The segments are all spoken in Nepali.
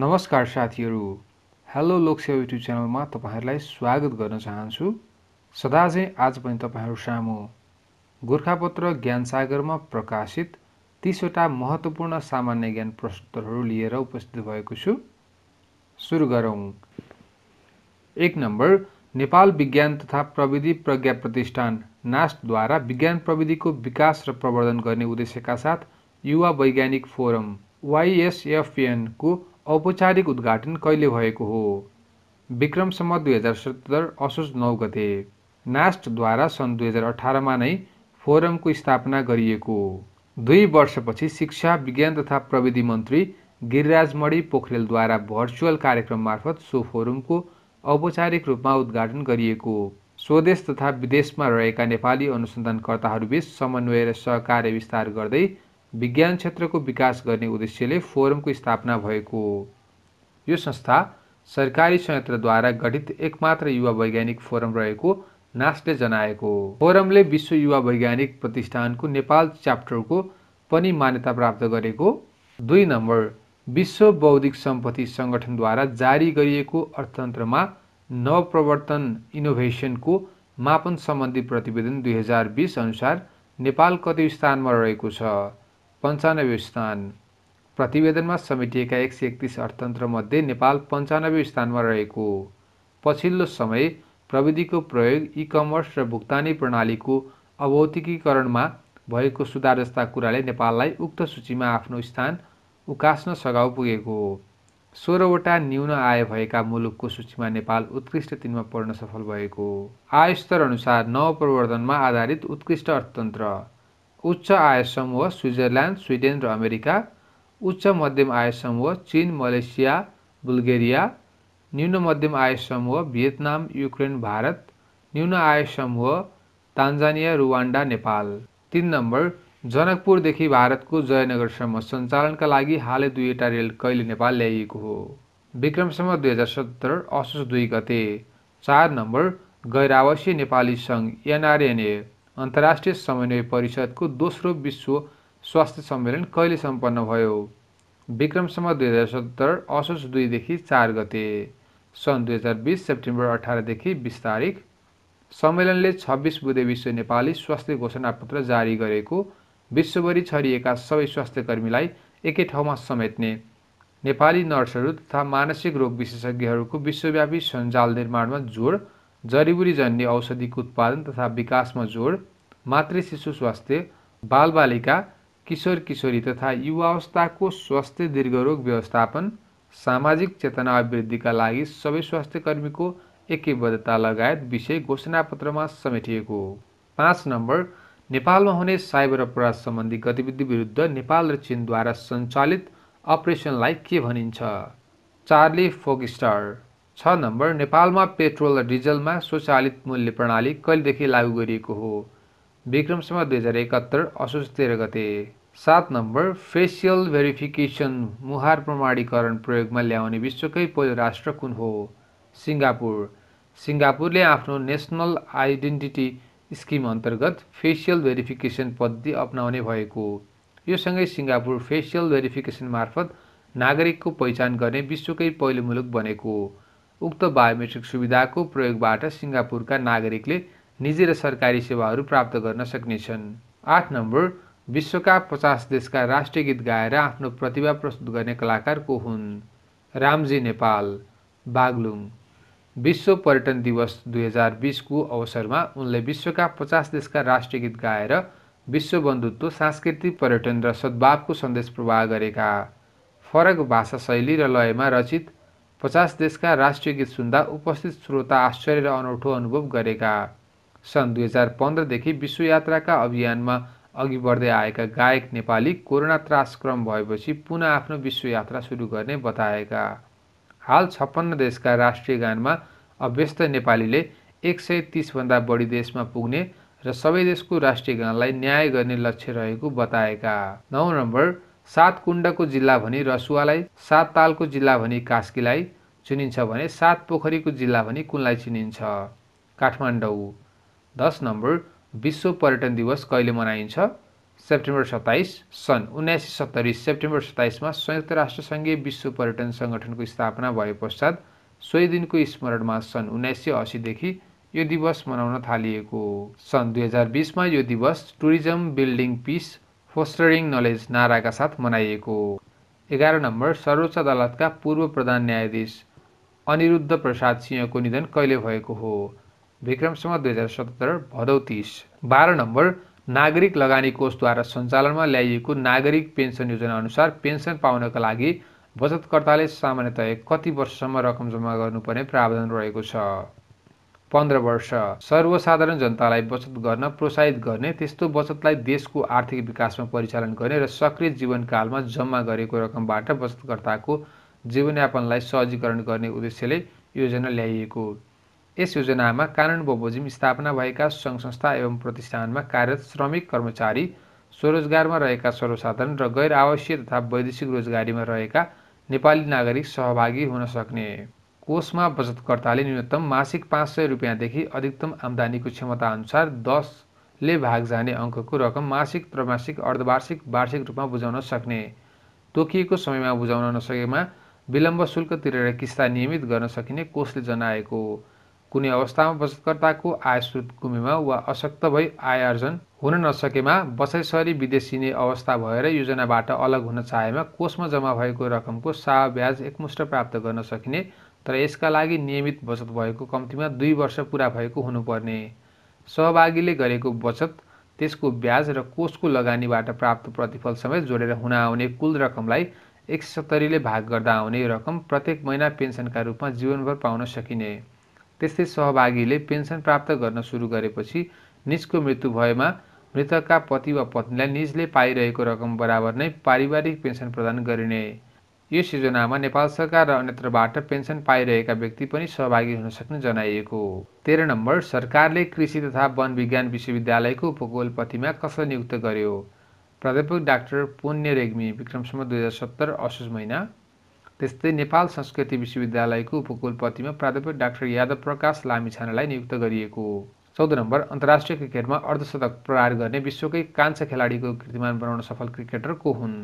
नमस्कार साथीहरू हेलो लोकसेवा युट्युब च्यानलमा तपाईँहरूलाई स्वागत गर्न चाहन्छु सदा चाहिँ आज पनि तपाईँहरू सामु गोर्खापत्र ज्ञानसागरमा प्रकाशित तिसवटा महत्त्वपूर्ण सामान्य ज्ञान प्रश्नहरू लिएर उपस्थित भएको छु सुरु गरौँ एक नम्बर नेपाल विज्ञान तथा प्रविधि प्रज्ञा प्रतिष्ठान नास्टद्वारा विज्ञान प्रविधिको विकास र प्रवर्धन गर्ने उद्देश्यका साथ युवा वैज्ञानिक फोरम वाइएसएफएनको औपचारिक उद्घाटन कहिले भएको हो विक्रमसम्म दुई हजार सत्तर असोज नौ गते नास्टद्वारा सन् दुई हजार अठारमा नै फोरमको स्थापना गरिएको दुई वर्षपछि शिक्षा विज्ञान तथा प्रविधि मन्त्री गिरिराजमणि पोखरेलद्वारा भर्चुअल कार्यक्रम मार्फत सो फोरमको औपचारिक रूपमा उद्घाटन गरिएको स्वदेश तथा विदेशमा रहेका नेपाली अनुसन्धानकर्ताहरूबीच समन्वय र सहकार्य विस्तार गर्दै विज्ञान क्षेत्रको विकास गर्ने उद्देश्यले फोरमको स्थापना भएको हो यो संस्था सरकारी संयन्त्रद्वारा गठित एकमात्र युवा वैज्ञानिक फोरम रहेको नास्टले जनाएको हो फोरमले विश्व युवा वैज्ञानिक प्रतिष्ठानको नेपाल च्याप्टरको पनि मान्यता प्राप्त गरेको दुई नम्बर विश्व बौद्धिक सम्पत्ति सङ्गठनद्वारा जारी गरिएको अर्थतन्त्रमा नवप्रवर्तन इनोभेसनको मापन सम्बन्धी प्रतिवेदन दुई हजार बिस अनुसार नेपाल कति स्थानमा रहेको छ पन्चानब्बे स्थान प्रतिवेदनमा समेटिएका एक सय एकतिस अर्थतन्त्रमध्ये नेपाल पन्चानब्बे स्थानमा रहेको पछिल्लो समय प्रविधिको प्रयोग इ कमर्स र भुक्तानी प्रणालीको अभौतिकीकरणमा भएको सुधार जस्ता कुराले नेपाललाई उक्त सूचीमा आफ्नो स्थान उकास्न सघाउ पुगेको हो सोह्रवटा न्यून आय भएका मुलुकको सूचीमा नेपाल उत्कृष्ट तिनमा पर्न सफल भएको आय अनुसार नव आधारित उत्कृष्ट अर्थतन्त्र उच्च आय समूह स्विजरल्यान्ड स्विडेन र अमेरिका उच्च मध्यम आय समूह चिन मलेसिया बुल्गेरिया न्यून मध्यम आय समूह भियतनाम युक्रेन भारत न्यून आय समूह तान्जानिया रुवान्डा नेपाल तिन नम्बर जनकपुरदेखि भारतको जयनगरसम्म सञ्चालनका लागि हालै दुईवटा रेल कहिले नेपाल ल्याइएको हो विक्रमसम्म दुई हजार सत्तर असोज दुई गते चार नम्बर गैरावासीय नेपाली सङ्घ एनआरएनए अन्तर्राष्ट्रिय समन्वय परिषदको दोस्रो विश्व स्वास्थ्य सम्मेलन कहिले सम्पन्न भयो विक्रमसम्म दुई हजार सत्तर असोज दुईदेखि चार गते सन् दुई हजार बिस सेप्टेम्बर अठारदेखि बिस तारिक सम्मेलनले छब्बिस बुधे विश्व नेपाली स्वास्थ्य घोषणापत्र जारी गरेको विश्वभरि छरिएका सबै स्वास्थ्यकर्मीलाई एकै ठाउँमा समेट्ने नेपाली नर्सहरू तथा मानसिक रोग विशेषज्ञहरूको विश्वव्यापी सञ्जाल निर्माणमा जोड जरिबुरी जडीबुटीजन्य औषधिको उत्पादन तथा विकासमा जोड मातृ शिशु स्वास्थ्य बालबालिका किशोर किशोरी तथा युवावस्थाको स्वास्थ्य दीर्घरोग व्यवस्थापन सामाजिक चेतना अभिवृद्धिका लागि सबै स्वास्थ्य कर्मीको एकीबद्धता लगायत विषय घोषणापत्रमा समेटिएको हो पाँच नम्बर नेपालमा हुने साइबर अपराध सम्बन्धी गतिविधि विरुद्ध नेपाल र चिनद्वारा सञ्चालित अपरेसनलाई के भनिन्छ चार्ली फोकस्टार छ नम्बर नेपालमा पेट्रोल र डिजलमा स्वचालित मूल्य प्रणाली कहिलेदेखि लागू गरिएको हो विक्रमसम्म दुई हजार एकात्तर असोज तेह्र गते सात नम्बर फेसियल भेरिफिकेसन मुहार प्रमाणीकरण प्रयोगमा ल्याउने विश्वकै पहिलो राष्ट्र कुन हो सिङ्गापुर सिङ्गापुरले आफ्नो नेसनल आइडेन्टिटी स्किम अन्तर्गत फेसियल भेरिफिकेसन पद्धति अप्नाउने भएको यो सँगै सिङ्गापुर फेसियल भेरिफिकेसन मार्फत नागरिकको पहिचान गर्ने विश्वकै पहिलो मुलुक बनेको उक्त बायोमेट्रिक सुविधाको प्रयोगबाट सिङ्गापुरका नागरिकले निजी र सरकारी सेवाहरू प्राप्त गर्न सक्नेछन् आठ नम्बर विश्वका पचास देशका राष्ट्रिय गीत गाएर आफ्नो प्रतिभा प्रस्तुत गर्ने कलाकार को हुन् रामजी नेपाल बागलुङ विश्व पर्यटन दिवस दुई हजार बिसको अवसरमा उनले विश्वका पचास देशका राष्ट्रिय गीत गाएर विश्व बन्धुत्व सांस्कृतिक पर्यटन र सद्भावको सन्देश प्रवाह गरेका फरक भाषा शैली र लयमा रचित पचास देशका राष्ट्रिय गीत सुन्दा उपस्थित श्रोता आश्चर्य र अनौठो अनुभव गरेका सन् दुई हजार पन्ध्रदेखि विश्वयात्राका अभियानमा अघि बढ्दै आएका गायक नेपाली कोरोना त्रासक्रम भएपछि पुनः आफ्नो विश्वयात्रा सुरु गर्ने बताएका हाल छप्पन्न देशका राष्ट्रिय गानमा अभ्यस्त नेपालीले एक सय तिसभन्दा बढी देशमा पुग्ने र सबै देशको राष्ट्रिय गानलाई न्याय गर्ने लक्ष्य रहेको बताएका नौ नम्बर सात कुण्डको जिल्ला भनी रसुवालाई सात तालको जिल्ला भनी कास्कीलाई चिनिन्छ भने सात पोखरीको जिल्ला भनी कुनलाई चिनिन्छ काठमाडौँ दस नम्बर विश्व पर्यटन दिवस कहिले मनाइन्छ सेप्टेम्बर सत्ताइस सन् उन्नाइस सय सत्तरी सेप्टेम्बर सत्ताइसमा संयुक्त राष्ट्रसङ्घीय विश्व पर्यटन सङ्गठनको स्थापना भए पश्चात सोही दिनको स्मरणमा सन् उन्नाइस सय असीदेखि यो दिवस मनाउन थालिएको सन् दुई हजार बिसमा यो दिवस tourism building peace fostering knowledge नाराका साथ मनाइएको एघार नम्बर सर्वोच्च अदालतका पूर्व प्रधान न्यायाधीश अनिरुद्ध प्रसाद सिंहको निधन कहिले भएको हो विक्रमसम्म दुई हजार सतहत्तर भदौ तिस बाह्र नम्बर नागरिक लगानी कोषद्वारा सञ्चालनमा ल्याइएको नागरिक पेन्सन योजना अनुसार पेन्सन पाउनका लागि बचतकर्ताले सामान्यतया कति वर्षसम्म रकम जम्मा गर्नुपर्ने प्रावधान रहेको छ पन्ध्र वर्ष सर्वसाधारण जनतालाई बचत गर्न प्रोत्साहित गर्ने त्यस्तो बचतलाई देशको आर्थिक विकासमा परिचालन गर्ने र सक्रिय जीवनकालमा जम्मा गरेको रकमबाट बचतकर्ताको जीवनयापनलाई सहजीकरण गर्ने उद्देश्यले योजना ल्याइएको यस योजनामा कानुन बमोजिम स्थापना भएका सङ्घ संस्था एवं प्रतिष्ठानमा कार्यरत श्रमिक कर्मचारी स्वरोजगारमा रहेका सर्वसाधारण र गैर आवश्यक तथा वैदेशिक रोजगारीमा रहेका नेपाली नागरिक सहभागी हुन सक्ने कोषमा बचतकर्ताले न्यूनतम मासिक पाँच सय रुपियाँदेखि अधिकतम आम्दानीको क्षमताअनुसार दसले भाग जाने अङ्कको रकम मासिक त्रैमासिक अर्धवार्षिक वार्षिक रूपमा बुझाउन सक्ने तोकिएको समयमा बुझाउन नसकेमा विलम्ब शुल्क तिरेर किस्ता नियमित गर्न सकिने कोषले जनाएको कुनै अवस्थामा बचतकर्ताको आय स्रोत गुमेमा वा अशक्त भई आय आर्जन हुन नसकेमा बसाइसरी विदेशिने अवस्था भएर योजनाबाट अलग हुन चाहेमा कोषमा जम्मा भएको रकमको सा ब्याज एकमुष्ट प्राप्त गर्न सकिने तर यसका लागि नियमित बचत भएको कम्तीमा दुई वर्ष पुरा भएको हुनुपर्ने सहभागीले गरेको बचत त्यसको ब्याज र कोषको लगानीबाट प्राप्त प्रतिफल समेत जोडेर हुन आउने कुल रकमलाई एक सत्तरीले भाग गर्दा आउने रकम प्रत्येक महिना पेन्सनका रूपमा जीवनभर पाउन सकिने त्यस्तै सहभागीले पेन्सन प्राप्त गर्न सुरु गरेपछि निजको मृत्यु भएमा मृतकका पति वा पत्नीलाई निजले पाइरहेको रकम बराबर नै पारिवारिक पेन्सन प्रदान गरिने यो योजनामा नेपाल सरकार र अन्यत्रबाट पेन्सन पाइरहेका व्यक्ति पनि सहभागी हुन सक्ने जनाइएको हो तेह्र नम्बर सरकारले कृषि तथा वन विज्ञान विश्वविद्यालयको उपकुलपतिमा कसलाई नियुक्त गर्यो प्राध्यापक डाक्टर पुण्य रेग्मी विक्रमसम्म दुई हजार सत्तर असोज महिना त्यस्तै नेपाल संस्कृति विश्वविद्यालयको उपकुलपतिमा प्राध्यापक डाक्टर यादव प्रकाश लामिछानालाई नियुक्त गरिएको हो चौध नम्बर अन्तर्राष्ट्रिय क्रिकेटमा अर्धशतक प्रहार गर्ने विश्वकै कान्छ खेलाडीको कीर्तिमान बनाउन सफल क्रिकेटर को हुन्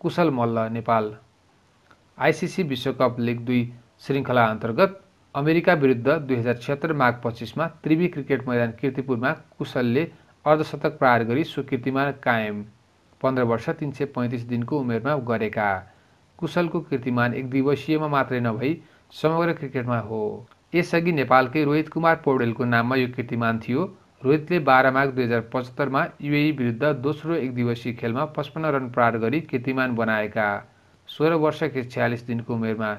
कुशल मल्ल नेपाल आइसिसी विश्वकप लिग दुई श्रृङ्खला अन्तर्गत अमेरिका विरुद्ध दुई हजार छिहत्तर माघ पच्चिसमा त्रिवी क्रिकेट मैदान किर्तिपुरमा कुशलले अर्धशतक प्रहार गरी सुकीर्तिमान कायम पन्ध्र वर्ष तिन सय पैँतिस दिनको उमेरमा गरेका कुशलको कीर्तिमान एक दिवसीयमा मात्रै नभई समग्र क्रिकेटमा हो यसअघि नेपालकै रोहित कुमार पौडेलको नाममा यो कीर्तिमान थियो रोहितले बाह्र माघ दुई हजार पचहत्तरमा युएई विरुद्ध दोस्रो एक दिवसीय खेलमा पचपन्न रन प्रार गरी कीर्तिमान बनाएका सोह्र वर्ष छ्यालिस दिनको उमेरमा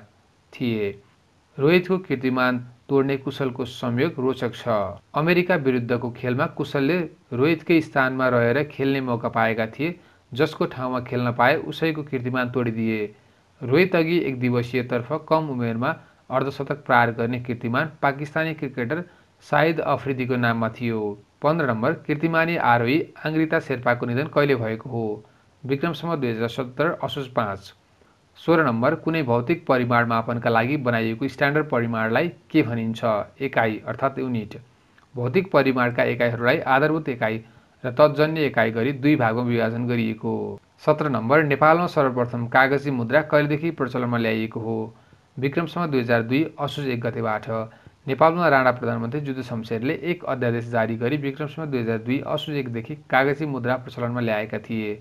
थिए रोहितको कीर्तिमान तोड्ने कुशलको संयोग रोचक छ अमेरिका विरुद्धको खेलमा कुशलले रोहितकै स्थानमा रहेर खेल्ने मौका पाएका थिए जसको ठाउँमा खेल्न पाए उसैको कीर्तिमान तोडिदिए रोहित अघि एक दिवसीयतर्फ कम उमेरमा अर्धशतक प्रार गर्ने कीर्तिमान पाकिस्तानी क्रिकेटर साहिद अफ्रिदीको नाममा थियो पन्ध्र नम्बर कीर्तिमानी आरोही आङ्ग्रिता शेर्पाको निधन कहिले भएको हो विक्रमसम्म दुई हजार सत्तर असोज पाँच सोह्र नम्बर कुनै भौतिक परिमाण मापनका लागि बनाइएको स्ट्यान्डर्ड परिमाणलाई के भनिन्छ एकाइ अर्थात् युनिट भौतिक परिमाणका एकाइहरूलाई आधारभूत एकाइ र तत्जन्य एकाइ गरी दुई भागमा विभाजन गरिएको हो सत्र नम्बर नेपालमा सर्वप्रथम कागजी मुद्रा कहिलेदेखि प्रचलनमा ल्याइएको हो विक्रमसम्म दुई हजार दुई असोज एक गतेबाट नेपालमा राणा प्रधानमन्त्री जुद्ध शमशेरले एक अध्यादेश जारी गरी विक्रमसम्म दुई हजार दुई असोज एकदेखि कागजी मुद्रा प्रचलनमा ल्याएका थिए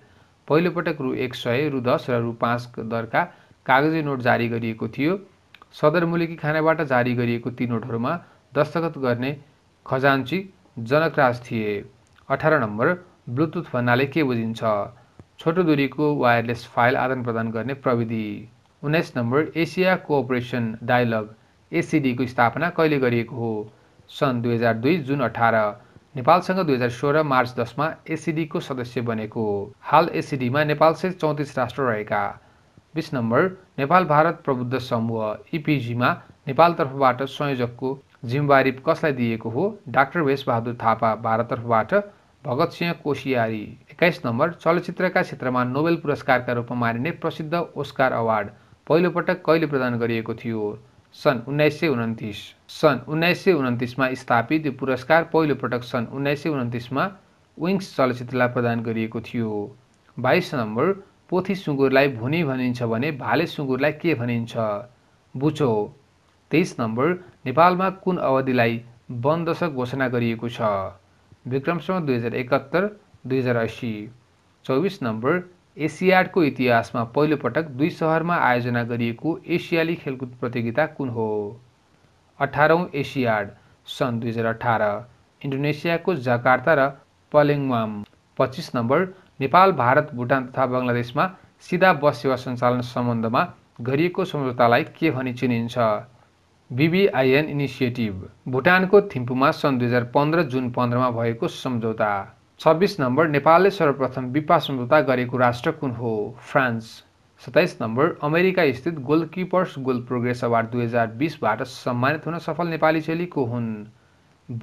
पहिलोपटक रु एक सय रु दस र रु पाँच दरका कागजी नोट जारी गरिएको थियो सदर खानाबाट जारी गरिएको ती नोटहरूमा दस्तखत गर्ने खजान्ची जनकराज थिए अठार नम्बर ब्लुटुथ भन्नाले के बुझिन्छ छोटो दूरीको वायरलेस फाइल आदान प्रदान गर्ने प्रविधि उन्नाइस नम्बर एसिया कोअपरेसन डायलग एससिडीको स्थापना कहिले गरिएको हो सन् दुई हजार दुई जुन अठार नेपालसँग दुई हजार सोह्र मार्च दसमा एसिडीको सदस्य बनेको हो हाल एसिडीमा नेपाल सहित चौतिस राष्ट्र रहेका बिस नम्बर नेपाल भारत प्रबुद्ध समूह इपिजीमा नेपालतर्फबाट संयोजकको जिम्मेवारी कसलाई दिएको हो डाक्टर भेषबहादुर थापा भारततर्फबाट भगत सिंह कोसियारी एक्काइस नम्बर चलचित्रका क्षेत्रमा नोबेल पुरस्कारका रूपमा मानिने प्रसिद्ध ओस्कार अवार्ड पहिलोपटक कहिले प्रदान गरिएको थियो सन् उन्नाइस सय उन्तिस सन् उन्नाइस सय उन्तिसमा स्थापित यो पुरस्कार पहिलोपटक सन् उन्नाइस सय उन्तिसमा विङ्स चलचित्रलाई प्रदान गरिएको थियो बाइस नम्बर पोथी सुँगुरलाई भुनी भनिन्छ भने भाले सुँगुरलाई के भनिन्छ बुचो तेइस नम्बर नेपालमा कुन अवधिलाई वन दशक घोषणा गरिएको छ विक्रमसम्म दुई हजार एकात्तर दुई हजार असी चौबिस नम्बर एसियाडको इतिहासमा पहिलोपटक दुई सहरमा आयोजना गरिएको एसियाली खेलकुद प्रतियोगिता कुन हो अठारौँ एसियाड सन् दुई हजार अठार इन्डोनेसियाको जकार्ता र पलेङवाम पच्चिस नम्बर नेपाल भारत भुटान तथा बङ्गलादेशमा सिधा बस सेवा सञ्चालन सम्बन्धमा गरिएको सम्झौतालाई के भनी चिनिन्छ बिबिआइएन इनिसिएटिभ भुटानको थिम्पूमा सन् दुई हजार पन्ध्र जुन पन्ध्रमा भएको सम्झौता छब्बिस नम्बर नेपालले सर्वप्रथम विपा सम्झौता गरेको राष्ट्र कुन हो फ्रान्स सत्ताइस नम्बर अमेरिका स्थित गोलकिपर्स गोल प्रोग्रेस अवार्ड दुई हजार बिसबाट सम्मानित हुन सफल नेपाली चेलीको हुन्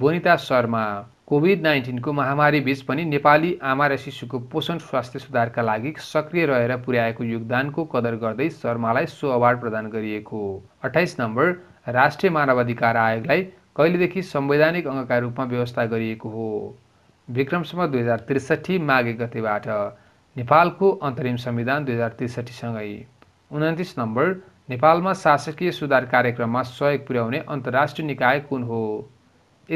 बोनिता शर्मा कोभिड नाइन्टिनको महामारी बीच पनि नेपाली आमा र शिशुको पोषण स्वास्थ्य सुधारका लागि सक्रिय रहेर पुर्याएको योगदानको कदर गर्दै शर्मालाई सो अवार्ड प्रदान गरिएको अठाइस नम्बर राष्ट्रिय मानवाधिकार आयोगलाई कहिलेदेखि संवैधानिक अङ्गका रूपमा व्यवस्था गरिएको हो विक्रमसम्म दुई हजार त्रिसठी माघे गतिबाट नेपालको अन्तरिम संविधान दुई हजार त्रिसठीसँगै उन्तिस नम्बर नेपालमा शासकीय सुधार कार्यक्रममा सहयोग पुर्याउने अन्तर्राष्ट्रिय निकाय कुन हो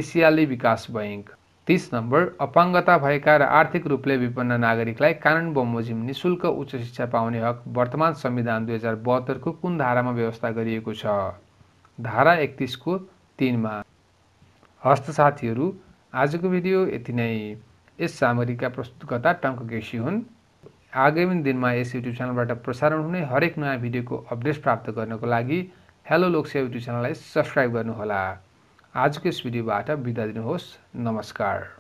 एसियाली विकास बैङ्क तिस नम्बर अपाङ्गता भएका र आर्थिक रूपले विपन्न नागरिकलाई कानुन बमोजिम निशुल्क उच्च शिक्षा पाउने हक वर्तमान संविधान दुई हजार बहत्तरको कुन धारामा व्यवस्था गरिएको छ धारा एकतिसको तिनमा हस्त साथीहरू आजको भिडियो यति नै यस सामग्रीका प्रस्तुतकर्ता टङ्क केसी हुन् आगामी दिनमा यस युट्युब च्यानलबाट प्रसारण हुने हरेक नयाँ भिडियोको अपडेट प्राप्त गर्नको लागि हेलो लोकसेवा युट्युब च्यानललाई सब्सक्राइब गर्नुहोला आजको यस भिडियोबाट बिदा दिनुहोस् नमस्कार